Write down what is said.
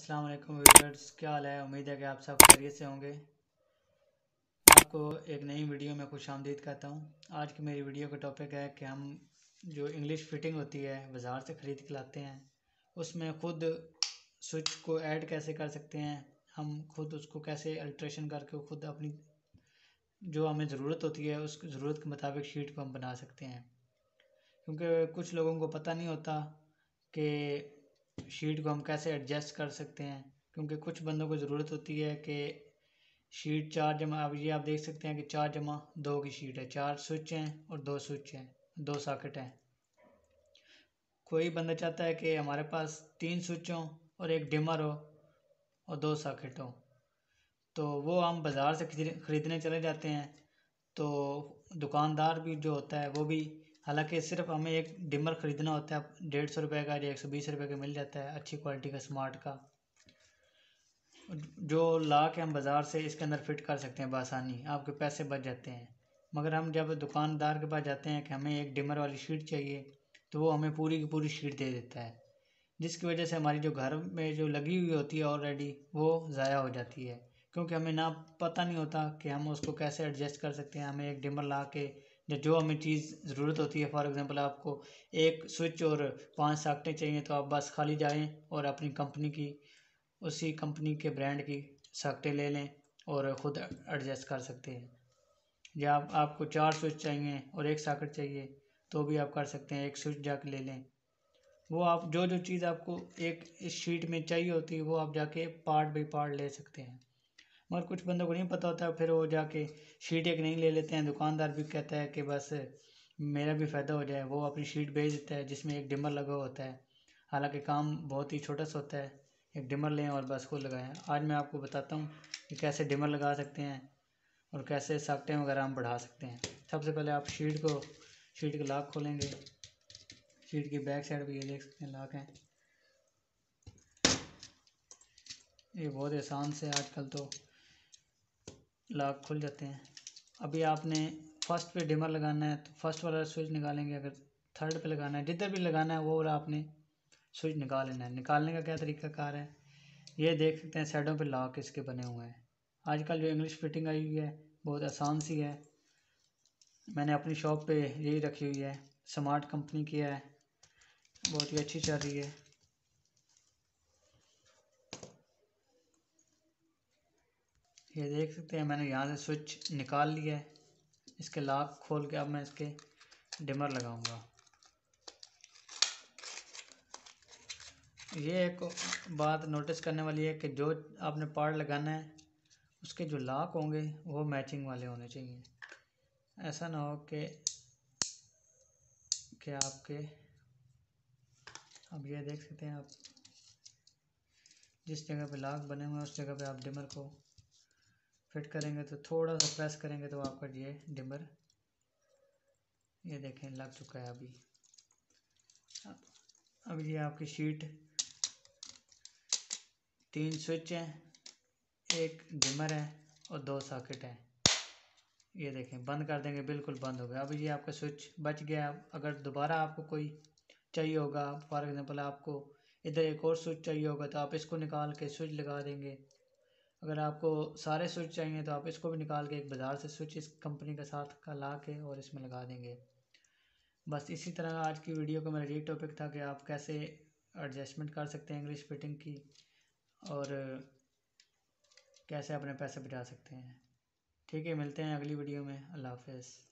अस्सलाम वालेकुम व्यूअर्स क्या हाल है उम्मीद है कि आप सब खैरियत से होंगे आपको एक नई वीडियो में खुश आमदीद कहता हूँ आज की मेरी वीडियो का टॉपिक है कि हम जो इंग्लिश फिटिंग होती है बाज़ार से ख़रीद के लाते हैं उसमें खुद स्विच को ऐड कैसे कर सकते हैं हम खुद उसको कैसे अल्ट्रेशन करके खुद अपनी जो हमें ज़रूरत होती है उस ज़रूरत के मुताबिक शीट को हम बना सकते हैं क्योंकि कुछ लोगों को पता नहीं होता कि शीट को हम कैसे एडजस्ट कर सकते हैं क्योंकि कुछ बंदों को ज़रूरत होती है कि शीट चार जमा अब ये आप देख सकते हैं कि चार जमा दो की शीट है चार स्विच हैं और दो स्विच हैं दो साकेट हैं कोई बंदा चाहता है कि हमारे पास तीन स्विच हों और एक डिमर हो और दो साकेट हों तो वो हम बाज़ार से खरीदने चले जाते हैं तो दुकानदार भी जो होता है वो भी हालांकि सिर्फ हमें एक डिमर ख़रीदना होता है डेढ़ सौ रुपये का या एक सौ बीस रुपये का मिल जाता है अच्छी क्वालिटी का स्मार्ट का जो ला के हम बाज़ार से इसके अंदर फिट कर सकते हैं बसानी आपके पैसे बच जाते हैं मगर हम जब दुकानदार के पास जाते हैं कि हमें एक डिमर वाली शीट चाहिए तो वो हमें पूरी की पूरी शीट दे देता है जिसकी वजह से हमारी जो घर में जो लगी हुई होती है ऑलरेडी वो ज़ाया हो जाती है क्योंकि हमें ना पता नहीं होता कि हम उसको कैसे एडजस्ट कर सकते हैं हमें एक डिमर ला के जो जो हमें चीज़ ज़रूरत होती है फॉर एग्ज़ाम्पल आपको एक स्विच और पाँच साकटें चाहिए तो आप बस खाली जाएँ और अपनी कंपनी की उसी कंपनी के ब्रांड की साकटें ले लें और ख़ुद एडजस्ट कर सकते हैं या आप, आपको चार स्विच चाहिए और एक साकट चाहिए तो भी आप कर सकते हैं एक स्विच जाके ले लें वो आप जो जो चीज़ आपको एक शीट में चाहिए होती है वो आप जाके पार्ट बाई पार्ट ले सकते हैं मगर कुछ बंदों को नहीं पता होता है फिर वो जाके शीट एक नहीं ले लेते हैं दुकानदार भी कहता है कि बस मेरा भी फ़ायदा हो जाए वो अपनी शीट बेच देता है जिसमें एक डिमर लगा होता है हालांकि काम बहुत ही छोटा सा होता है एक डिमर लें और बस को लगाएं आज मैं आपको बताता हूँ कि कैसे डिमर लगा सकते हैं और कैसे साकटें वगैरह हम बढ़ा सकते हैं सबसे पहले आप शीट को शीट के लाख खोलेंगे शीट की बैक साइड पर ये देख सकते हैं लाख हैं ये बहुत आसान से आजकल तो लॉक खुल जाते हैं अभी आपने फर्स्ट पे डिमर लगाना है तो फर्स्ट वाला स्विच निकालेंगे अगर थर्ड पे लगाना है जिधर भी लगाना है वो वाला आपने स्विच निकाल लेना है निकालने का क्या तरीका कार है ये देख सकते हैं साइडों पे लॉक इसके बने हुए हैं आजकल जो इंग्लिश फिटिंग आई हुई है बहुत आसान सी है मैंने अपनी शॉप पर यही रखी हुई है स्मार्ट कंपनी की है बहुत ही अच्छी चल रही है ये देख सकते हैं मैंने यहाँ से स्विच निकाल लिया है इसके लाभ खोल के अब मैं इसके डिमर लगाऊंगा ये एक बात नोटिस करने वाली है कि जो आपने पार्ट लगाना है उसके जो लाक होंगे वो मैचिंग वाले होने चाहिए ऐसा ना हो कि कि आपके अब ये देख सकते हैं आप जिस जगह पे लाक बने हुए हैं उस जगह पे आप डिमर को फिट करेंगे तो थोड़ा सा प्रेस करेंगे तो आपका ये डिमर ये देखें लग चुका है अभी अब अब ये आपकी शीट तीन स्विच हैं एक डिमर है और दो सॉकेट हैं ये देखें बंद कर देंगे बिल्कुल बंद हो गया अब ये आपका स्विच बच गया अगर दोबारा आपको कोई चाहिए होगा फॉर एग्ज़ाम्पल आपको इधर एक और स्विच चाहिए होगा तो आप इसको निकाल के स्विच लगा देंगे अगर आपको सारे स्विच चाहिए तो आप इसको भी निकाल के एक बाज़ार से स्विच इस कंपनी के साथ का ला के और इसमें लगा देंगे बस इसी तरह आज की वीडियो का मेरा यही टॉपिक था कि आप कैसे एडजस्टमेंट कर सकते हैं इंग्लिश फिटिंग की और कैसे अपने पैसे बचा सकते हैं ठीक है मिलते हैं अगली वीडियो में अल्लाह हाफ